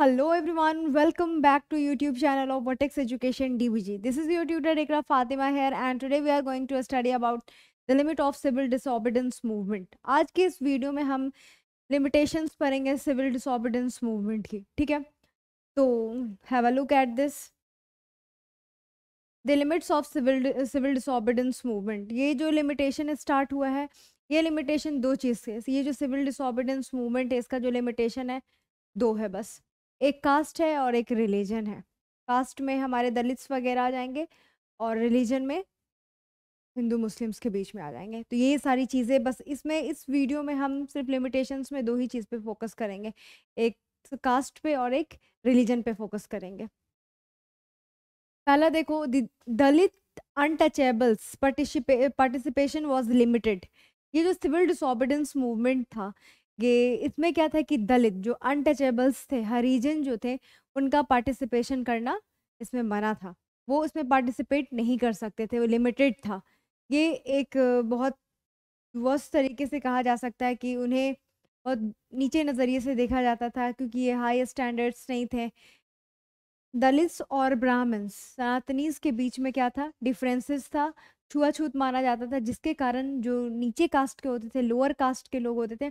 hello everyone welcome back to YouTube channel of वटेक्स education DBG this is your tutor एक Fatima here and today we are going to study about the limit of civil disobedience movement आज के इस video में हम limitations पढ़ेंगे civil disobedience movement की ठीक है तो have a look at this the limits of civil civil disobedience movement ये जो लिमिटेशन स्टार्ट हुआ है ये लिमिटेशन दो चीज़ के ये जो सिविल डिसऑबिडेंस मूवमेंट है इसका जो लिमिटेशन है दो है बस एक कास्ट है और एक रिलीजन है कास्ट में हमारे दलित्स वगैरह आ जाएंगे और रिलीजन में हिंदू मुस्लिम्स के बीच में आ जाएंगे तो ये सारी चीज़ें बस इसमें इस वीडियो में हम सिर्फ लिमिटेशंस में दो ही चीज़ पे फोकस करेंगे एक कास्ट पे और एक रिलीजन पे फोकस करेंगे पहला देखो Dalit untouchables participation was limited ये जो सिविल डिसऑबिडेंस मूवमेंट था ये इसमें क्या था कि दलित जो अनटचेबल्स थे हरिजन जो थे उनका पार्टिसिपेशन करना इसमें मना था वो इसमें पार्टिसिपेट नहीं कर सकते थे वो लिमिटेड था ये एक बहुत वर्स्ट तरीके से कहा जा सकता है कि उन्हें बहुत नीचे नज़रिए से देखा जाता था क्योंकि ये हाई स्टैंडर्ड्स नहीं थे दलित्स और ब्राह्मण्स सनातनीज के बीच में क्या था डिफरेंसेस था छुआछूत माना जाता था जिसके कारण जो नीचे कास्ट के होते थे लोअर कास्ट के लोग होते थे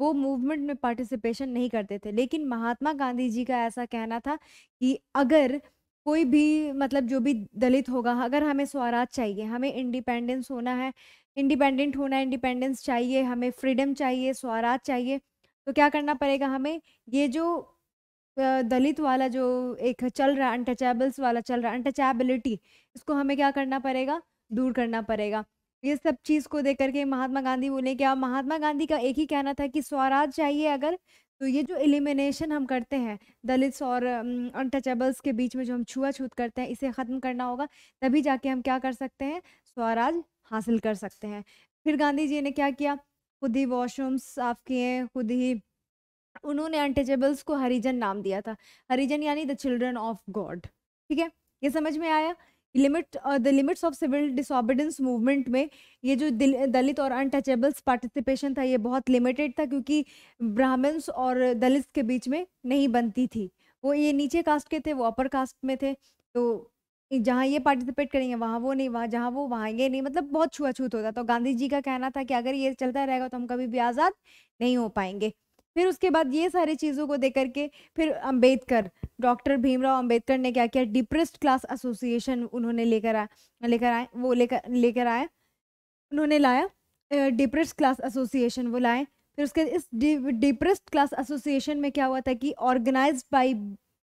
वो मूवमेंट में पार्टिसिपेशन नहीं करते थे लेकिन महात्मा गांधी जी का ऐसा कहना था कि अगर कोई भी मतलब जो भी दलित होगा अगर हमें स्वराज चाहिए हमें इंडिपेंडेंस होना है इंडिपेंडेंट होना है इंडिपेंडेंस चाहिए हमें फ्रीडम चाहिए स्वराज चाहिए तो क्या करना पड़ेगा हमें ये जो दलित वाला जो एक चल रहा अनटचेबल्स वाला चल रहा अनटचेबिलिटी इसको हमें क्या करना पड़ेगा दूर करना पड़ेगा ये सब चीज़ को देख करके महात्मा गांधी बोले क्या महात्मा गांधी का एक ही कहना था कि स्वराज चाहिए अगर तो ये जो एलिमिनेशन हम करते हैं दलित्स और अनटचेबल्स के बीच में जो हम छुआछूत करते हैं इसे ख़त्म करना होगा तभी जाके हम क्या कर सकते हैं स्वराज हासिल कर सकते हैं फिर गांधी जी ने क्या किया खुद ही वॉशरूम्स साफ किए खुद ही उन्होंने अनटचेबल्स को हरिजन नाम दिया था हरिजन यानी द चिल्ड्रन ऑफ गॉड ठीक है ये समझ में आया limit the limits of civil disobedience movement में ये जो दलित और अनटचेबल्स पार्टिसिपेशन था ये बहुत लिमिटेड था क्योंकि ब्राह्मण्स और दलित के बीच में नहीं बनती थी वो ये नीचे कास्ट के थे वो अपर कास्ट में थे तो जहाँ ये पार्टिसिपेट करेंगे वहाँ वो नहीं वहाँ जहाँ वो वहाँ ये नहीं मतलब बहुत छुआछूत होता तो गांधी जी का कहना था कि अगर ये चलता रहेगा तो हम कभी भी आज़ाद नहीं हो पाएंगे फिर उसके बाद ये सारी चीज़ों को देख करके फिर अंबेडकर डॉक्टर भीमराव अंबेडकर ने क्या किया डिप्रेस्ड क्लास एसोसिएशन उन्होंने लेकर आया लेकर आए वो लेकर लेकर आए उन्होंने लाया डिप्रेस्ड क्लास एसोसिएशन वो लाए फिर उसके इस डिप्रेस्ड क्लास एसोसिएशन में क्या हुआ था कि organize by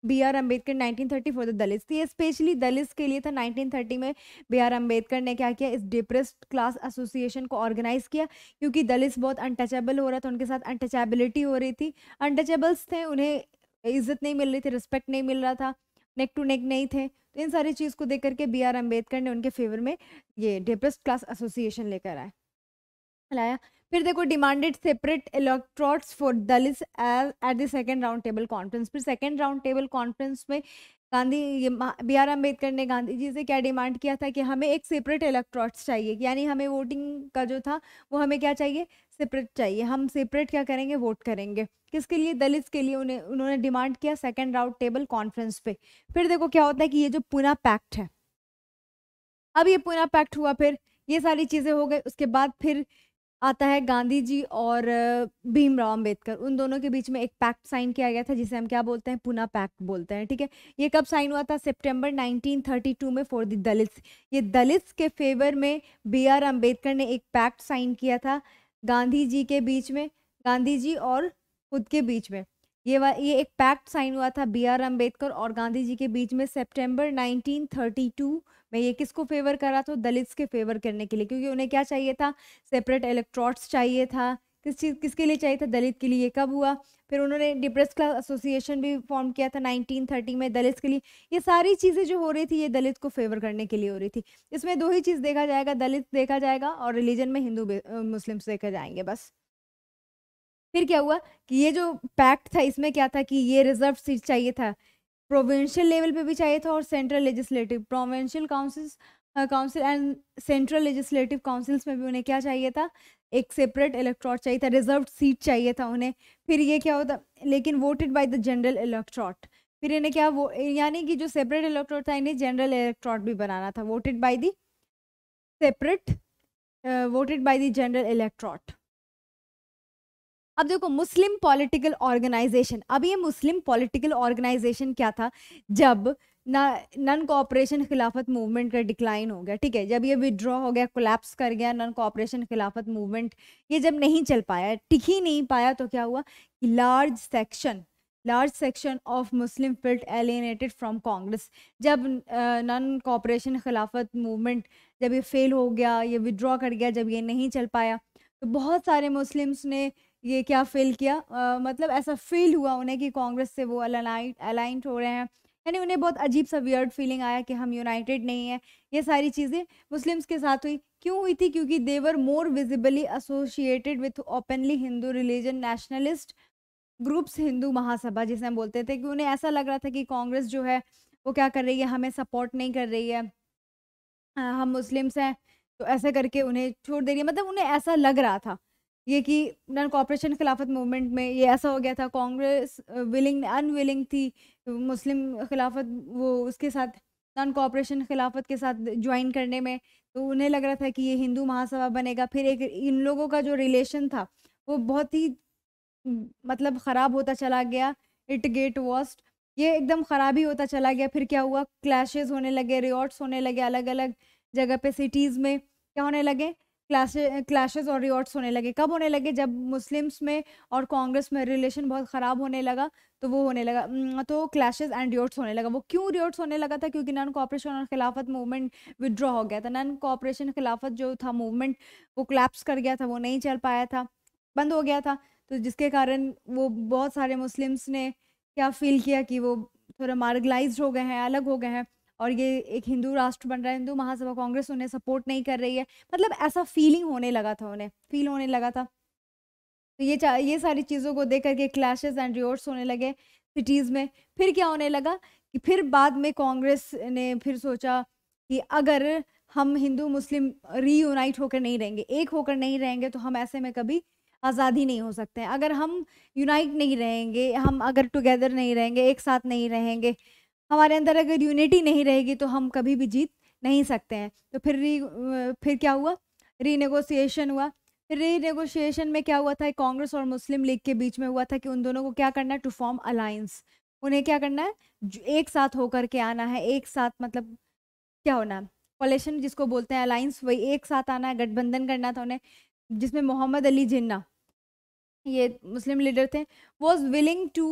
B R Ambedkar 1930 for the Dalit तो ये स्पेशली दलित के लिए था 1930 में बी आर अम्बेडकर ने क्या किया इस डिप्रेस्ड क्लास एसोसिएशन को ऑर्गेनाइज किया क्योंकि दलित बहुत अनटचेबल हो रहा था उनके साथ अनटचेबिलिटी हो रही थी अनटचेबल्स थे उन्हें इज्जत नहीं मिल रही थी रिस्पेक्ट नहीं मिल रहा था नेक टू नेक नहीं थे तो इन सारी चीज़ को देख करके बी आर अम्बेडकर ने उनके फेवर में ये डिप्रेस्ड क्लास एसोसिएशन लेकर आए लाया फिर देखो demanded separate electorates for Dalit at the second round table conference फिर सेकेंड राउंड टेबल कॉन्फ्रेंस में गांधी बी आर अम्बेडकर ने गांधी जी से क्या डिमांड किया था कि हमें एक सेपरेट इलेक्ट्रॉट्स चाहिए यानी हमें वोटिंग का जो था वो हमें क्या चाहिए सेपरेट चाहिए हम सेपरेट क्या करेंगे वोट करेंगे किसके लिए दलित के लिए उन्हें उन्होंने डिमांड किया सेकेंड राउंड टेबल कॉन्फ्रेंस पे फिर देखो क्या होता है कि ये जो पुना पैक्ट है अब ये पुना पैक्ट हुआ फिर ये सारी चीज़ें हो गई उसके बाद फिर आता है गांधी जी और भीमराव अंबेडकर उन दोनों के बीच में एक पैक्ट साइन किया गया था जिसे हम क्या बोलते हैं पुना पैक्ट बोलते हैं ठीक है ये कब साइन हुआ था सितंबर 1932 में फॉर द दलित्स ये दलित्स के फेवर में बी आर अम्बेडकर ने एक पैक्ट साइन किया था गांधी जी के बीच में गांधी जी और खुद के बीच में ये ये एक पैक्ट साइन हुआ था बी आर अम्बेडकर और गांधी जी के बीच में सितंबर 1932 में ये किसको फेवर कर रहा था दलित्स के फेवर करने के लिए क्योंकि उन्हें क्या चाहिए था सेपरेट इलेक्ट्रॉट्स चाहिए था किस चीज़ किसके लिए चाहिए था दलित के लिए कब हुआ फिर उन्होंने डिप्रेस क्लास एसोसिएशन भी फॉर्म किया था 1930 में दलित के लिए ये सारी चीज़ें जो हो रही थी ये दलित को फेवर करने के लिए हो रही थी इसमें दो ही चीज़ देखा जाएगा दलित देखा जाएगा और रिलीजन में हिंदू मुस्लिम्स देखे जाएंगे बस फिर क्या हुआ कि ये जो पैक्ट था इसमें क्या था कि ये रिजर्व सीट चाहिए था प्रोविंशियल लेवल पे भी चाहिए था और central legislative provincial councils council and central legislative councils में भी उन्हें क्या चाहिए था एक सेपरेट इलेक्ट्रॉट चाहिए था रिजर्व सीट चाहिए था उन्हें फिर ये क्या होता लेकिन voted by the general electorate फिर इन्हें क्या वो यानी कि जो सेपरेट इलेक्ट्रॉट था इन्हें जनरल इलेक्ट्रॉट भी बनाना था voted by the separate voted by the general electorate अब देखो मुस्लिम पॉलिटिकल ऑर्गेनाइजेशन अब ये मुस्लिम पॉलिटिकल ऑर्गेनाइजेशन क्या था जब ना नन कोऑपरेशन खिलाफत मूवमेंट का डिक्लाइन हो गया ठीक है जब ये विद्रॉ हो गया कोलैप्स कर गया नन कोऑपरेशन खिलाफत मूवमेंट ये जब नहीं चल पाया टिक ही नहीं पाया तो क्या हुआ कि large section large section of Muslim felt alienated from Congress जब नन कोऑपरेशन खिलाफत मूवमेंट जब ये फेल हो गया ये विद्रॉ कर गया जब ये नहीं चल पाया तो बहुत सारे मुस्लिम्स ने ये क्या फील किया आ, मतलब ऐसा फील हुआ उन्हें कि कांग्रेस से वो अलाइंट हो रहे हैं यानी उन्हें बहुत अजीब सा वियर्ड फीलिंग आया कि हम यूनाइटेड नहीं हैं ये सारी चीज़ें मुस्लिम्स के साथ हुई क्यों हुई थी क्योंकि they were more visibly associated with openly Hindu religion nationalist groups Hindu Mahasabha जिसे हम बोलते थे कि उन्हें ऐसा लग रहा था कि कांग्रेस जो है वो क्या कर रही है हमें सपोर्ट नहीं कर रही है आ, हम मुस्लिम्स हैं तो ऐसे करके उन्हें छोड़ दे रही है मतलब उन्हें ऐसा लग रहा था ये कि नॉन कॉपरेशन खिलाफत मूवमेंट में ये ऐसा हो गया था कांग्रेस विलिंग अनविलिंग थी मुस्लिम खिलाफत वो उसके साथ नॉन कॉपरेशन खिलाफत के साथ ज्वाइन करने में तो उन्हें लग रहा था कि ये हिंदू महासभा बनेगा फिर एक इन लोगों का जो रिलेशन था वो बहुत ही मतलब ख़राब होता चला गया इट गेट वॉस्ट ये एकदम ख़राब ही होता चला गया फिर क्या हुआ क्लैशेज होने लगे रियॉट्स होने लगे अलग अलग जगह पे सिटीज़ में क्या होने लगे क्लैशेज और रिवॉर्ड्स होने लगे कब होने लगे जब मुस्लिम्स में और कांग्रेस में रिलेशन बहुत ख़राब होने लगा तो वो होने लगा तो क्लैशेज एंड रिवॉर्ड्स होने लगा वो क्यों रिवॉर्ड्स होने लगा था क्योंकि नॉन कॉपरेशन और खिलाफत मूवमेंट विदड्रॉ हो गया था नॉन कॉपरेशन खिलाफत जो था मूवमेंट वो क्लैप्स कर गया था वो नहीं चल पाया था बंद हो गया था तो जिसके कारण वो बहुत सारे मुस्लिम्स ने क्या फील किया कि वो थोड़ा मार्गलाइज हो गए हैं अलग हो गए हैं और ये एक हिंदू राष्ट्र बन रहा है हिंदू महासभा कांग्रेस उन्हें सपोर्ट नहीं कर रही है मतलब ऐसा फीलिंग होने लगा था उन्हें फील होने लगा था तो ये ये सारी चीज़ों को देख करके क्लैशेज एंड रियोर्ट्स होने लगे सिटीज़ में फिर क्या होने लगा कि फिर बाद में कांग्रेस ने फिर सोचा कि अगर हम हिंदू मुस्लिम रीयूनाइट होकर नहीं रहेंगे एक होकर नहीं रहेंगे तो हम ऐसे में कभी आज़ादी नहीं हो सकते हैं अगर हम यूनाइट नहीं रहेंगे हम अगर टुगेदर नहीं रहेंगे एक साथ नहीं रहेंगे हमारे अंदर अगर यूनिटी नहीं रहेगी तो हम कभी भी जीत नहीं सकते हैं तो फिर री फिर क्या हुआ रीनेगोशिएशन हुआ फिर रीनेगोशिएशन में क्या हुआ था कांग्रेस और मुस्लिम लीग के बीच में हुआ था कि उन दोनों को क्या करना है टू फॉर्म अलायंस उन्हें क्या करना है एक साथ होकर के आना है एक साथ मतलब क्या होना है कोलेशन जिसको बोलते हैं अलायंस वही एक साथ आना है गठबंधन करना था उन्हें जिसमें मोहम्मद अली जिन्ना ये मुस्लिम लीडर थे was willing to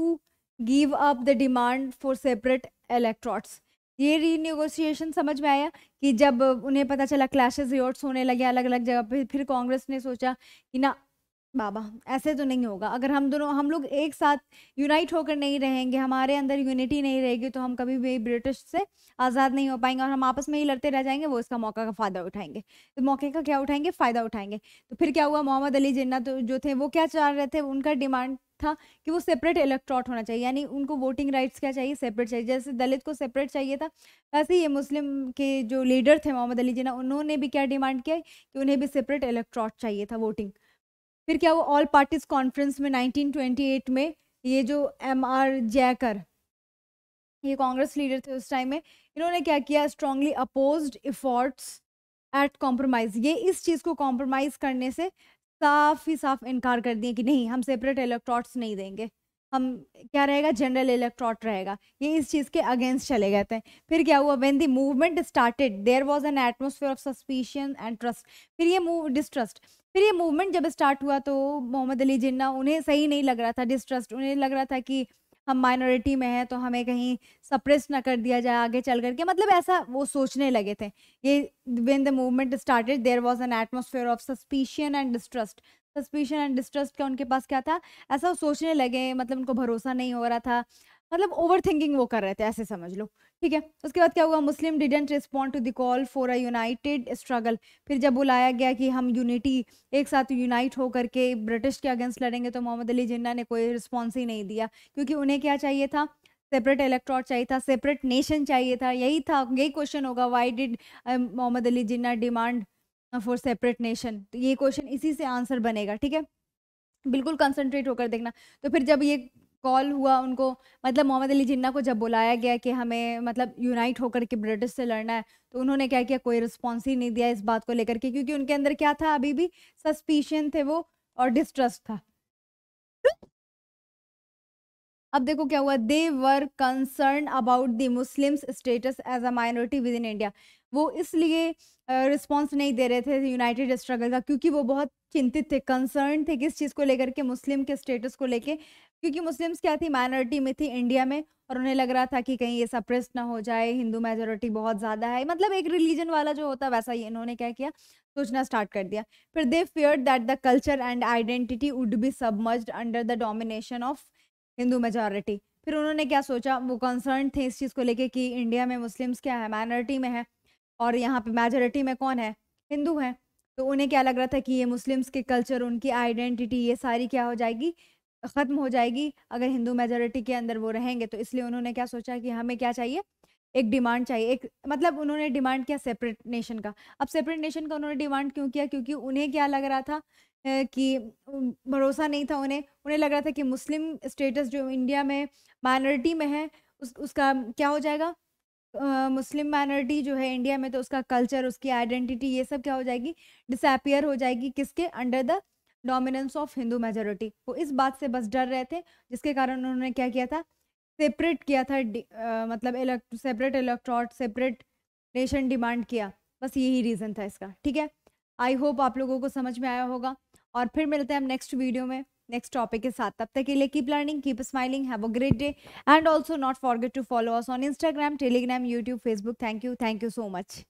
give up the demand for separate electorates ये रीनिगोशिएशन समझ में आया कि जब उन्हें पता चला क्लैशेस रिवॉर्ड्स होने लगे अलग अलग जगह पे फिर कांग्रेस ने सोचा कि ना बाबा ऐसे तो नहीं होगा अगर हम दोनों हम लोग एक साथ यूनाइट होकर नहीं रहेंगे हमारे अंदर यूनिटी नहीं रहेगी तो हम कभी भी ब्रिटिश से आज़ाद नहीं हो पाएंगे और हम आपस में ही लड़ते रह जाएंगे वो इसका मौका का फ़ायदा उठाएंगे तो मौके का क्या उठाएंगे फ़ायदा उठाएंगे तो फिर क्या हुआ मोहम्मद अली जिन्ना तो जो थे वो क्या चाह रहे थे उनका डिमांड था कि वो सेपरेट इलेक्ट्रॉट होना चाहिए यानी उनको वोटिंग राइट्स क्या चाहिए सेपरेट चाहिए जैसे दलित को सेपरेट चाहिए था वैसे ये मुस्लिम के जो लीडर थे मोहम्मद अली जिन्ना उन्होंने भी क्या डिमांड किया कि उन्हें भी सेपरेट इलेक्ट्रॉट चाहिए था वोटिंग फिर क्या वो ऑल पार्टीज कॉन्फ्रेंस में 1928 में ये जो एम आर जयकर ये कांग्रेस लीडर थे उस टाइम में इन्होंने क्या किया strongly oppose efforts at compromise ये इस चीज़ को कॉम्प्रोमाइज़ करने से साफ ही साफ इनकार कर दिए कि नहीं हम सेपरेट इलेक्ट्रॉट्स नहीं देंगे हम क्या रहेगा जनरल इलेक्ट्रॉट रहेगा ये इस चीज़ के अगेंस्ट चले गए थे फिर क्या हुआ when the movement started there was an atmosphere of suspicion and trust फिर ये मूव डिस्ट्रस्ट फिर ये मूवमेंट जब स्टार्ट हुआ तो मोहम्मद अली जिन्ना उन्हें सही नहीं लग रहा था डिस्ट्रस्ट उन्हें लग रहा था कि हम माइनॉरिटी में हैं तो हमें कहीं सप्रेस ना कर दिया जाए आगे चल करके मतलब ऐसा वो सोचने लगे थे ये when the movement started there was an atmosphere of suspicion and distrust suspicion and distrust का उनके पास क्या था ऐसा वो सोचने लगे मतलब उनको भरोसा नहीं हो रहा था मतलब ओवर थिंकिंग वो कर रहे थे ऐसे समझ लो ठीक है उसके बाद क्या हुआ Muslim didn't respond to the call for a united struggle फिर जब बुलाया गया कि हम यूनिटी एक साथ यूनाइट हो करके ब्रिटिश के अगेंस्ट लड़ेंगे तो मोहम्मद अली जिन्ना ने कोई रिस्पॉन्स ही नहीं दिया क्योंकि उन्हें क्या चाहिए था सेपरेट इलेक्ट्रॉट चाहिए था सेपरेट नेशन चाहिए था यही था यही क्वेश्चन होगा why did Mohammad Ali Jinnah demand for separate nation तो ये क्वेश्चन इसी से आंसर बनेगा ठीक है बिल्कुल कंसंट्रेट होकर देखना तो फिर जब ये कॉल हुआ उनको मतलब मोहम्मद अली जिन्ना को जब बुलाया गया कि हमें मतलब यूनाइट होकर के ब्रिटिश से लड़ना है तो उन्होंने क्या किया कोई रिस्पॉन्स ही नहीं दिया इस बात को लेकर के क्योंकि उनके अंदर क्या था अभी भी सस्पिशन थे वो और डिस्ट्रस्ट था अब देखो क्या हुआ they were concern about the Muslims status as a minority within India वो इसलिए रिस्पॉन्स नहीं दे रहे थे यूनाइटेड स्ट्रगल का क्योंकि वो बहुत चिंतित थे कंसर्न थे किस चीज़ को लेकर के मुस्लिम के स्टेटस को लेके क्योंकि मुस्लिम्स क्या थी माइनॉरिटी में थी इंडिया में और उन्हें लग रहा था कि कहीं ये सप्रेस ना हो जाए हिंदू मेजोरिटी बहुत ज़्यादा है मतलब एक रिलीजन वाला जो होता वैसा ही इन्होंने क्या किया सोचना स्टार्ट कर दिया फिर they feared that the culture and identity would be submerge under the domination of Hindu majority फिर उन्होंने क्या सोचा वो कंसर्न थे इस चीज़ को लेके कि इंडिया में मुस्लिम्स क्या है माइनॉरिटी में है और यहाँ पे मेजॉरिटी में कौन है हिंदू हैं तो उन्हें क्या लग रहा था कि ये मुस्लिम्स के कल्चर उनकी आइडेंटिटी ये सारी क्या हो जाएगी ख़त्म हो जाएगी अगर हिंदू मेजोरिटी के अंदर वो रहेंगे तो इसलिए उन्होंने क्या सोचा कि हमें क्या चाहिए एक डिमांड चाहिए एक मतलब उन्होंने डिमांड किया सेपरेट नेशन का अब सेपरेट नेशन का उन्होंने डिमांड क्यों किया क्योंकि उन्हें क्या लग रहा था कि भरोसा नहीं था उन्हें उन्हें लग रहा था कि मुस्लिम स्टेटस जो इंडिया में माइनॉरिटी में है उस उसका क्या हो जाएगा आ, मुस्लिम माइनॉरिटी जो है इंडिया में तो उसका कल्चर उसकी आइडेंटिटी ये सब क्या हो जाएगी डिसपियर हो जाएगी किसके under the dominance of Hindu majority वो इस बात से बस डर रहे थे जिसके कारण उन्होंने क्या किया था सेपरेट किया था आ, मतलब separate electorate separate nation demand किया बस यही रीज़न था इसका ठीक है आई होप आप लोगों को समझ में आया होगा और फिर मिलते हैं हम नेक्स्ट वीडियो में नेक्स्ट टॉपिक के साथ तब तक के लिए keep learning keep smiling have a great day and also not forget to follow us on Instagram Telegram YouTube Facebook thank you thank you so much